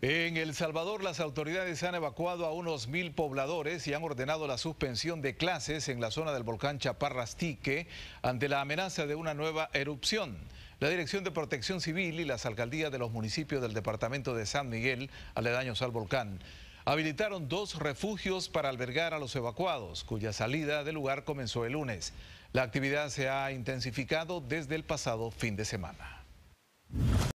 En El Salvador, las autoridades han evacuado a unos mil pobladores y han ordenado la suspensión de clases en la zona del volcán Chaparrastique ante la amenaza de una nueva erupción. La Dirección de Protección Civil y las alcaldías de los municipios del departamento de San Miguel, aledaños al volcán, habilitaron dos refugios para albergar a los evacuados, cuya salida del lugar comenzó el lunes. La actividad se ha intensificado desde el pasado fin de semana.